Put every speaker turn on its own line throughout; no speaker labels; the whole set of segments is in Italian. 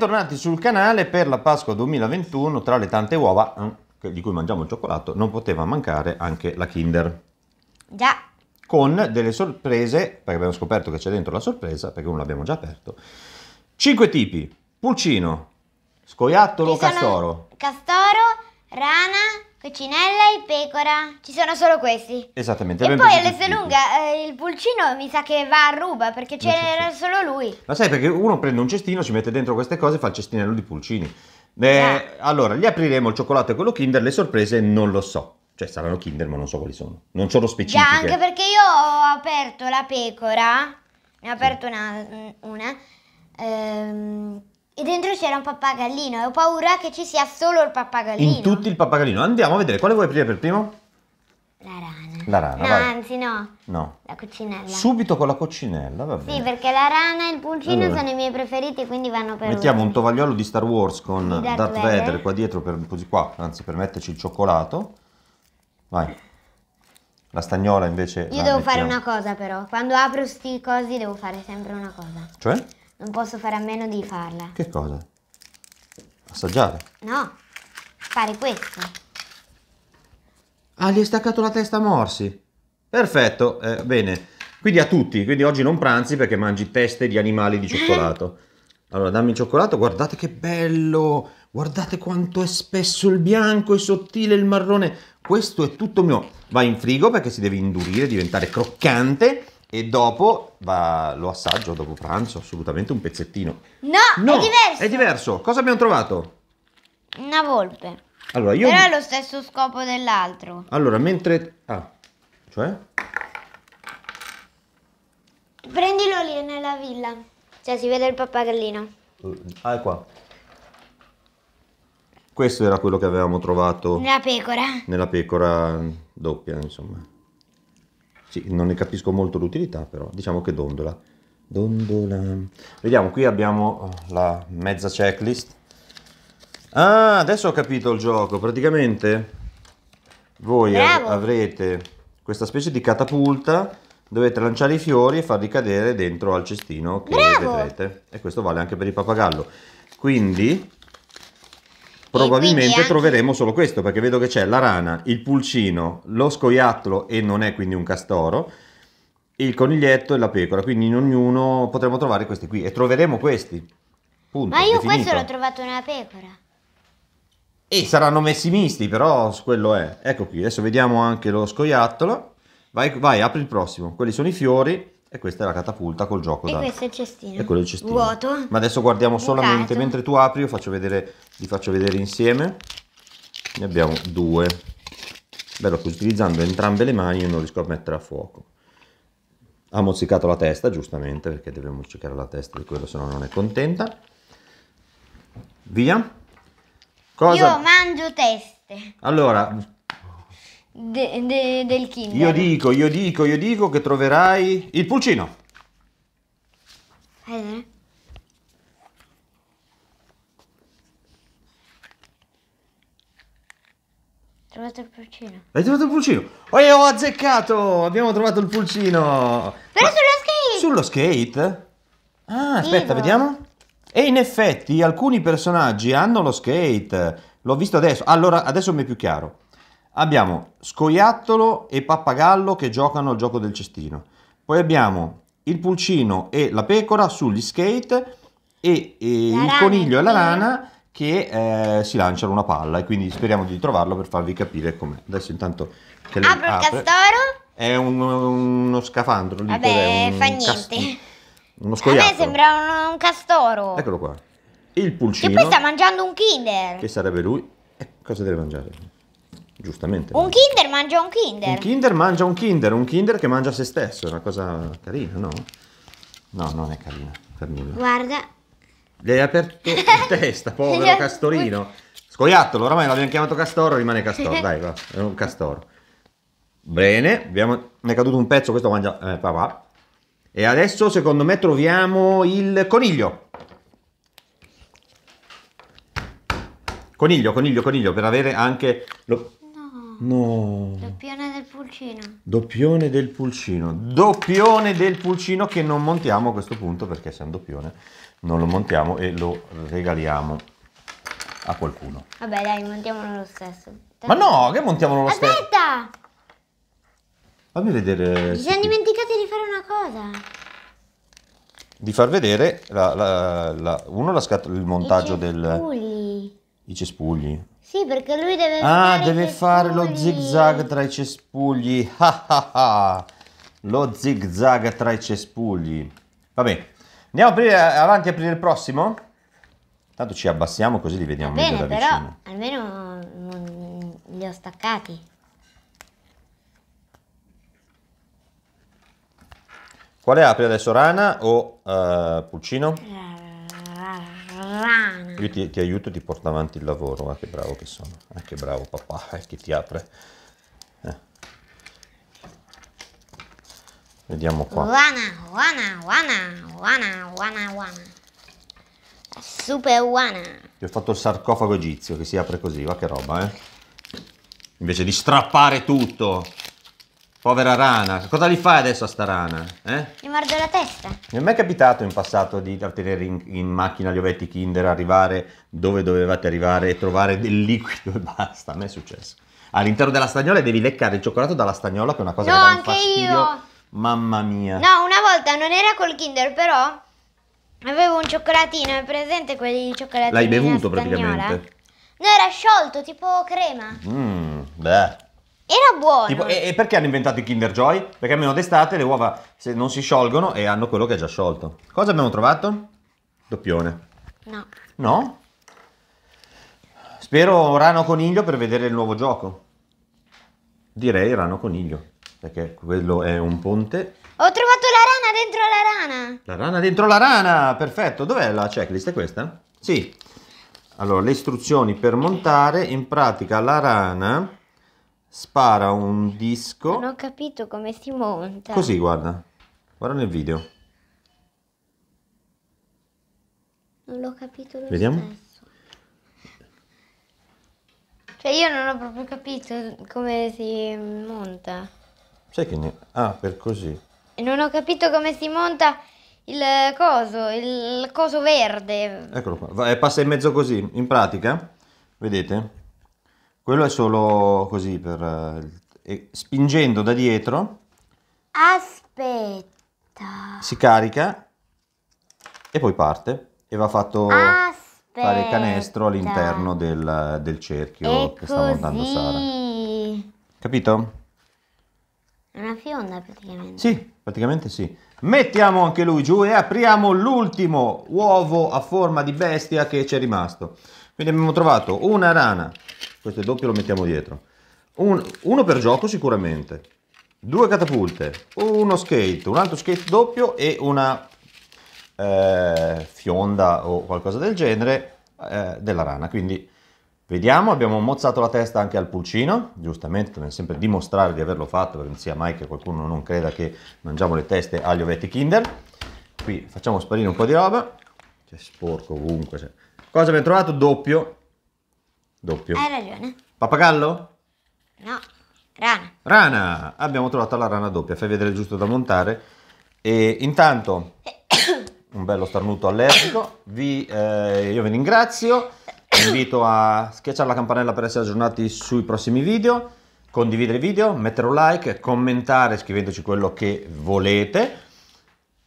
Bentornati sul canale per la Pasqua 2021, tra le tante uova eh, di cui mangiamo il cioccolato non poteva mancare anche la Kinder. Già. Con delle sorprese, perché abbiamo scoperto che c'è dentro la sorpresa, perché uno l'abbiamo già aperto. Cinque tipi, pulcino, scoiattolo, castoro.
Castoro, rana, Cucinella e pecora, ci sono solo questi.
Esattamente. E poi all'Estelunga
eh, il pulcino mi sa che va a ruba perché c'era solo lui.
Ma sai perché uno prende un cestino, ci mette dentro queste cose e fa il cestinello di pulcini. Eh, esatto. allora, gli apriremo il cioccolato e quello Kinder, le sorprese non lo so. Cioè saranno Kinder ma non so quali sono. Non sono specifiche. Già, anche
perché io ho aperto la pecora, ne ho aperto una, una ehm, e dentro c'era un pappagallino e ho paura che ci sia solo il pappagallino. In tutti
il pappagallino. Andiamo a vedere, quale vuoi aprire per primo? La rana. La rana, no, vai. anzi no. No.
La coccinella. Subito
con la coccinella, va bene. Sì,
perché la rana e il pulcino allora. sono i miei preferiti, quindi vanno per Mettiamo
un tovagliolo di Star Wars con di Darth, Darth Vader. Vader qua dietro, per, così qua, anzi per metterci il cioccolato. Vai. La stagnola invece... Io devo mettiamo. fare una
cosa però, quando apro sti cosi devo fare sempre una cosa. Cioè? Non posso fare a meno di farla.
Che cosa? Assaggiare?
No, fare questo.
Ah, gli hai staccato la testa a morsi. Perfetto, eh, bene. Quindi a tutti, quindi oggi non pranzi perché mangi teste di animali di cioccolato. Allora, dammi il cioccolato, guardate che bello! Guardate quanto è spesso il bianco, e sottile il marrone. Questo è tutto mio. Va in frigo perché si deve indurire, diventare croccante e dopo va, lo assaggio dopo pranzo, assolutamente un pezzettino.
No, no, è diverso.
È diverso. Cosa abbiamo trovato?
Una volpe.
Allora, io... Però è lo
stesso scopo dell'altro.
Allora, mentre... Ah, cioè?
Prendilo lì nella villa. Cioè, si vede il pappagallino.
Eh, ah, è qua. Questo era quello che avevamo trovato... Nella pecora. Nella pecora doppia, insomma. Sì, non ne capisco molto l'utilità, però diciamo che dondola. Dondola. Vediamo, qui abbiamo eh, la mezza checklist. Ah, adesso ho capito il gioco. Praticamente voi av avrete questa specie di catapulta, dovete lanciare i fiori e farli cadere dentro al cestino che Bravo. vedrete. E questo vale anche per il pappagallo. Quindi probabilmente troveremo solo questo, perché vedo che c'è la rana, il pulcino, lo scoiattolo e non è quindi un castoro, il coniglietto e la pecora, quindi in ognuno potremo trovare questi qui e troveremo questi. Punto, Ma io questo l'ho
trovato nella pecora.
E saranno messi misti, però quello è. Ecco qui, adesso vediamo anche lo scoiattolo. Vai, vai, apri il prossimo. Quelli sono i fiori. E questa è la catapulta col gioco e da... E questo è il cestino. E quello è il cestino. Vuoto. Ma adesso guardiamo solamente, mentre tu apri, io faccio vedere, vi faccio vedere insieme. Ne abbiamo due. Bello che utilizzando entrambe le mani io non riesco a mettere a fuoco. Ha mozzicato la testa, giustamente, perché deve mozzicare la testa di quello, se no non è contenta. Via. Cosa... Io
mangio teste. Allora, de, de, del kinder. Io
dico, io dico, io dico che troverai il pulcino.
Fai vedere. trovato il pulcino.
Hai trovato il pulcino? Oh, io ho azzeccato! Abbiamo trovato il pulcino! Però Ma sullo skate! Sullo skate? Ah, aspetta, Ivo. vediamo. E in effetti alcuni personaggi hanno lo skate. L'ho visto adesso. Allora, adesso mi è più chiaro abbiamo scoiattolo e pappagallo che giocano al gioco del cestino. Poi abbiamo il pulcino e la pecora sugli skate e, e il coniglio e la lana che eh, si lanciano una palla e quindi speriamo di trovarlo per farvi capire com'è. Adesso intanto che lei apre, apre il
castoro.
È un, uno scafandro lì Vabbè, un fa niente. Cast... Uno scoiattolo. A me sembra
un, un, castoro. Eccolo
qua. Il pulcino. Che poi sta
mangiando un Kinder. Che
sarebbe lui? Eh, cosa deve mangiare? Giustamente. Un
Kinder mangia un Kinder. Un
Kinder mangia un Kinder, un Kinder che mangia se stesso, è una cosa carina, no? No, non è carina, per nulla. Guarda. Le hai aperto la testa, povero castorino. Scoiattolo, oramai l'abbiamo chiamato castoro, rimane castoro, dai, va, è un castoro. Bene, abbiamo... ne è caduto un pezzo, questo mangia eh, papà. E adesso secondo me troviamo il coniglio. Coniglio, coniglio, coniglio, per avere anche... Lo... No. Doppione
del pulcino.
Doppione del pulcino. Doppione del pulcino che non montiamo a questo punto perché se è un doppione non lo montiamo e lo regaliamo a qualcuno.
Vabbè dai, montiamolo lo stesso. Ma no, che montiamolo lo stesso? Aspetta!
Fammi vedere... Ci siamo
dimenticati di fare una cosa.
Di far vedere la, la, la, uno il montaggio
del
i cespugli.
Sì, perché lui deve Ah,
deve fare lo zigzag tra i cespugli. Ah, ah, ah. Lo zigzag tra i cespugli. Vabbè. Andiamo a aprire, avanti a aprire il prossimo? Tanto ci abbassiamo così li vediamo meglio da però,
vicino. almeno non li ho staccati.
Quale apri adesso, Rana o uh, Pulcino? Eh. Io ti, ti aiuto ti porto avanti il lavoro, ma che bravo che sono. Ah, che bravo papà, eh, che ti apre. Eh. Vediamo qua.
Wana, wana, wana, wana, wana, wana. Super wana.
Ti ho fatto il sarcofago egizio che si apre così, va che roba, eh. Invece di strappare tutto. Povera rana, cosa gli fai adesso a sta rana? Eh?
Gli mordo la testa.
Mi è mai capitato in passato di tenere in, in, macchina gli ovetti Kinder, arrivare dove dovevate arrivare e trovare del liquido e basta? A me è successo. All'interno della stagnola devi leccare il cioccolato dalla stagnola, che è una cosa no, che dà un fastidio. Io. Mamma mia.
No, una volta non era col Kinder, però avevo un cioccolatino, è presente quelli cioccolatini L'hai bevuto praticamente? No, era sciolto, tipo crema.
Mmm, beh.
Era buono. Tipo, e,
e, perché hanno inventato i Kinder Joy? Perché almeno d'estate le uova non si sciolgono e hanno quello che è già sciolto. Cosa abbiamo trovato? Doppione. No. No? Spero rano coniglio per vedere il nuovo gioco. Direi rano coniglio, perché quello è un ponte.
Ho trovato la rana dentro la rana.
La rana dentro la rana, perfetto. Dov'è la checklist? È questa? Sì. Allora, le istruzioni per montare, in pratica la rana spara un disco. Non
ho capito come si monta. Così,
guarda. Guarda nel video.
Non l'ho capito lo Vediamo. Stesso. Cioè io non ho proprio capito come si monta.
Sai che ne... Ah, per così.
E non ho capito come si monta il coso, il coso verde.
Eccolo qua. Passa in mezzo così, in pratica. Vedete? Quello è solo così per... Eh, spingendo da dietro.
Aspetta.
Si carica e poi parte e va fatto Aspetta.
fare canestro all'interno
del, del, cerchio e che sta montando Sara. Capito?
Una fionda praticamente.
Sì, praticamente sì. Mettiamo anche lui giù e apriamo l'ultimo uovo a forma di bestia che ci è rimasto. Quindi abbiamo trovato una rana, questo è doppio lo mettiamo dietro. Un, uno per gioco sicuramente, due catapulte, uno skate, un altro skate doppio e una eh, fionda o qualcosa del genere eh, della rana. Quindi vediamo, abbiamo mozzato la testa anche al pulcino, giustamente dobbiamo sempre dimostrare di averlo fatto, perché non sia mai che qualcuno non creda che mangiamo le teste agli ovetti Kinder. Qui facciamo sparire un po' di roba, c'è sporco ovunque. Cioè. Cosa abbiamo trovato? Doppio Doppio. Hai ragione. Pappagallo?
No, rana.
Rana! Abbiamo trovato la rana doppia, fai vedere giusto da montare. E intanto, un bello starnuto allergico, vi, eh, io vi ringrazio, vi invito a schiacciare la campanella per essere aggiornati sui prossimi video, condividere i video, mettere un like, commentare scrivendoci quello che volete.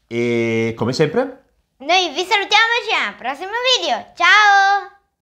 E come sempre...
Noi vi salutiamo e ci vediamo al prossimo video. Ciao!